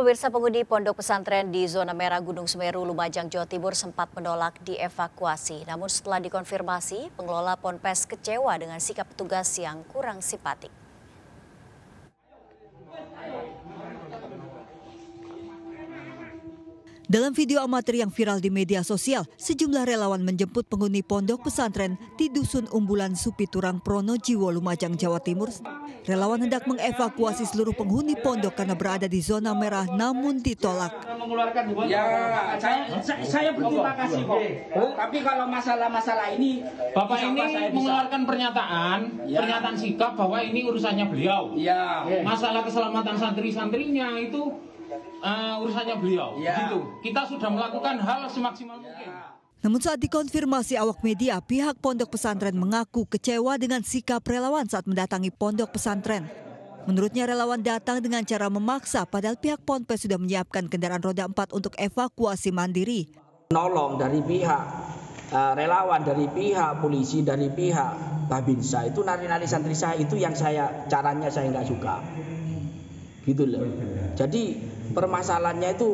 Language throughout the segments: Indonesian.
Pemirsa pengundi pondok pesantren di zona merah Gunung Semeru, Lumajang, Jawa Timur sempat menolak dievakuasi. Namun setelah dikonfirmasi, pengelola Ponpes kecewa dengan sikap petugas yang kurang simpatik. Dalam video amatir yang viral di media sosial, sejumlah relawan menjemput penghuni pondok pesantren di Dusun Umbulan Supiturang Pronojiwo, Lumajang, Jawa Timur. Relawan hendak mengevakuasi seluruh penghuni pondok karena berada di zona merah namun ditolak. Ya, saya, saya, berterima kasih kok. Tapi kalau masalah-masalah ini... Bapak ini saya mengeluarkan pernyataan, ya. pernyataan sikap bahwa ini urusannya beliau. Ya. Masalah keselamatan santri-santrinya itu uh, urusannya beliau. Ya. Gitu. Kita sudah melakukan hal semaksimal ya. mungkin. Namun saat dikonfirmasi awak media, pihak pondok pesantren mengaku kecewa dengan sikap relawan saat mendatangi pondok pesantren. Menurutnya relawan datang dengan cara memaksa padahal pihak Ponpes sudah menyiapkan kendaraan roda 4 untuk evakuasi mandiri. Nolong dari pihak uh, relawan, dari pihak polisi, dari pihak Babinsa itu nari-nari santri saya itu yang saya caranya saya nggak suka gitu loh. Iya. Jadi permasalahannya itu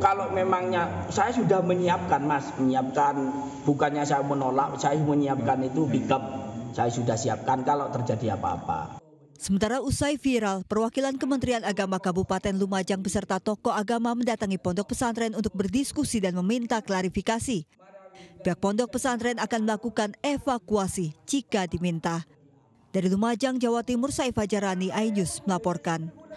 kalau memangnya saya sudah menyiapkan Mas, menyiapkan bukannya saya menolak, saya menyiapkan itu pickup, saya sudah siapkan kalau terjadi apa-apa. Sementara usai viral, perwakilan Kementerian Agama Kabupaten Lumajang beserta tokoh agama mendatangi pondok pesantren untuk berdiskusi dan meminta klarifikasi. Pihak pondok pesantren akan melakukan evakuasi jika diminta. Dari Lumajang, Jawa Timur, Saifah Jarani iNews melaporkan.